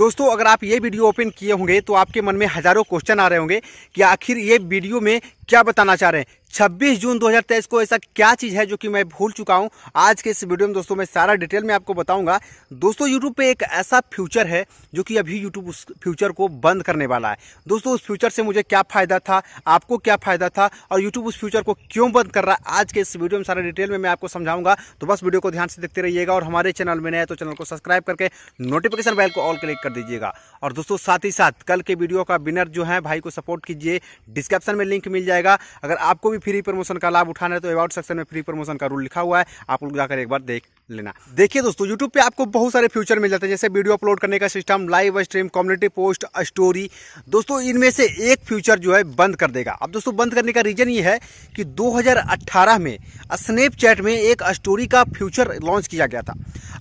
दोस्तों अगर आप ये वीडियो ओपन किए होंगे तो आपके मन में हज़ारों क्वेश्चन आ रहे होंगे कि आखिर ये वीडियो में क्या बताना चाह रहे हैं 26 जून 2023 को ऐसा क्या चीज़ है जो कि मैं भूल चुका हूं आज के इस वीडियो में दोस्तों मैं सारा डिटेल में आपको बताऊंगा दोस्तों यूट्यूब पे एक ऐसा फ्यूचर है जो कि अभी यूट्यूब उस फ्यूचर को बंद करने वाला है दोस्तों उस फ्यूचर से मुझे क्या फ़ायदा था आपको क्या फ़ायदा था और यूट्यूब उस फ्यूचर को क्यों बंद कर रहा है आज के इस वीडियो में सारा डिटेल में मैं आपको समझाऊंगा तो बस वीडियो को ध्यान से देखते रहिएगा और हमारे चैनल में नया तो चैनल को सब्सक्राइब करके नोटिफिकेशन बैल को ऑल क्लिक कर दीजिएगा और दोस्तों साथ ही साथ कल के वीडियो का विनर जो है भाई को सपोर्ट कीजिए डिस्क्रिप्शन में लिंक मिल जाएगा अगर आपको भी फ्री प्रमोशन का लाभ उठाना है तो अबाउट सेक्शन में फ्री प्रमोशन का रूल लिखा हुआ है आप लोग जाकर एक बार देख लेना देखिए दोस्तों YouTube पे आपको बहुत सारे फ्यूचर मिल जाते हैं जैसे वीडियो अपलोड करने का system live stream community post story दोस्तों इनमें से एक फ्यूचर जो है बंद कर देगा अब दोस्तों बंद करने का रीज़न ये है कि 2018 में स्नैपचैट में एक स्टोरी का फ्यूचर लॉन्च किया गया था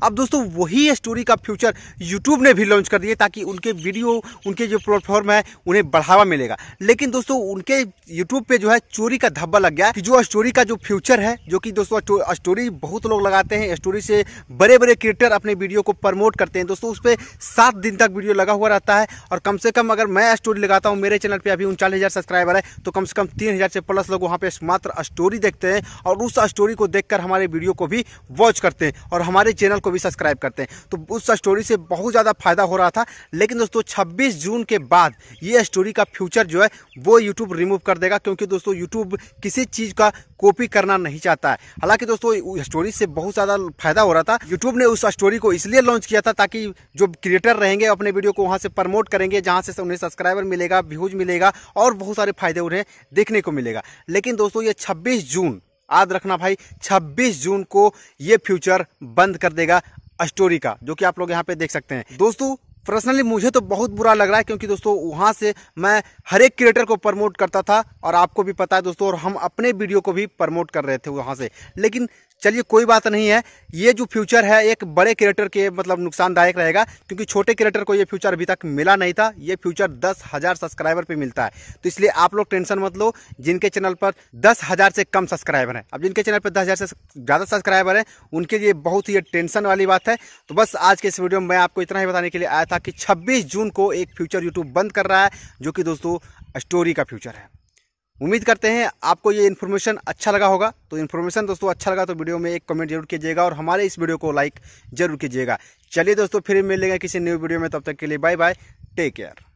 अब दोस्तों वही स्टोरी का फ्यूचर यूट्यूब ने भी लॉन्च कर दिया ताकि उनके वीडियो उनके जो प्लेटफॉर्म है उन्हें बढ़ावा मिलेगा लेकिन दोस्तों उनके यूट्यूब पे जो है चोरी का धब्बा लग गया कि जो स्टोरी का जो फ्यूचर है जो कि दोस्तों स्टोरी बहुत लोग लगाते हैं स्टोरी भी से बड़े बड़े क्रिएटर अपने वीडियो को प्रमोट करते हैं दोस्तों उस पर सात दिन तक वीडियो लगा हुआ रहता है और कम से कम अगर मैं स्टोरी लगाता हूँ मेरे चैनल पर अभी उनचालीस सब्सक्राइबर है तो कम से कम तीन से प्लस लोग वहाँ पर मात्र स्टोरी देखते हैं और उस स्टोरी को देखकर हमारे वीडियो को भी वॉच करते हैं और हमारे चैनल को भी सब्सक्राइब करते हैं तो उस स्टोरी से बहुत ज़्यादा फायदा हो रहा था लेकिन दोस्तों छब्बीस जून के बाद ये स्टोरी का फ्यूचर जो है वो यूट्यूब रिमूव कर देगा क्योंकि दोस्तों यूट्यूब किसी चीज़ का कॉपी करना नहीं चाहता है हालांकि दोस्तों स्टोरी से बहुत ज़्यादा फायदा हो रहा था यूट्यूब ने उस स्टोरी को इसलिए लॉन्च किया था ताकि जो क्रिएटर रहेंगे अपने वीडियो को वहां से प्रमोट करेंगे जहां से उन्हें सब्सक्राइबर मिलेगा व्यूज मिलेगा और बहुत सारे फायदे उन्हें देखने को मिलेगा लेकिन दोस्तों ये छब्बीस जून याद रखना भाई छब्बीस जून को ये फ्यूचर बंद कर देगा स्टोरी का जो कि आप लोग यहाँ पे देख सकते हैं दोस्तों पर्सनली मुझे तो बहुत बुरा लग रहा है क्योंकि दोस्तों वहां से मैं हर एक क्रिएटर को प्रमोट करता था और आपको भी पता है दोस्तों और हम अपने वीडियो को भी प्रमोट कर रहे थे वहां से लेकिन चलिए कोई बात नहीं है ये जो फ्यूचर है एक बड़े क्रिएटर के मतलब नुकसानदायक रहेगा क्योंकि छोटे क्रिएटर को ये फ्यूचर अभी तक मिला नहीं था ये फ्यूचर दस हज़ार सब्सक्राइबर पे मिलता है तो इसलिए आप लोग टेंशन मत लो जिनके चैनल पर दस हज़ार से कम सब्सक्राइबर हैं अब जिनके चैनल पर दस हज़ार से ज़्यादा सब्सक्राइबर हैं उनके लिए बहुत ही टेंशन वाली बात है तो बस आज के इस वीडियो में मैं आपको इतना ही बताने के लिए आया था कि छब्बीस जून को एक फ्यूचर यूट्यूब बंद कर रहा है जो कि दोस्तों स्टोरी का फ्यूचर है उम्मीद करते हैं आपको ये इन्फॉर्मेशन अच्छा लगा होगा तो इन्फॉर्मेशन दोस्तों अच्छा लगा तो वीडियो में एक कमेंट जरूर कीजिएगा और हमारे इस वीडियो को लाइक जरूर कीजिएगा चलिए दोस्तों फिर मिलेंगे किसी न्यू वीडियो में तब तक के लिए बाय बाय टेक केयर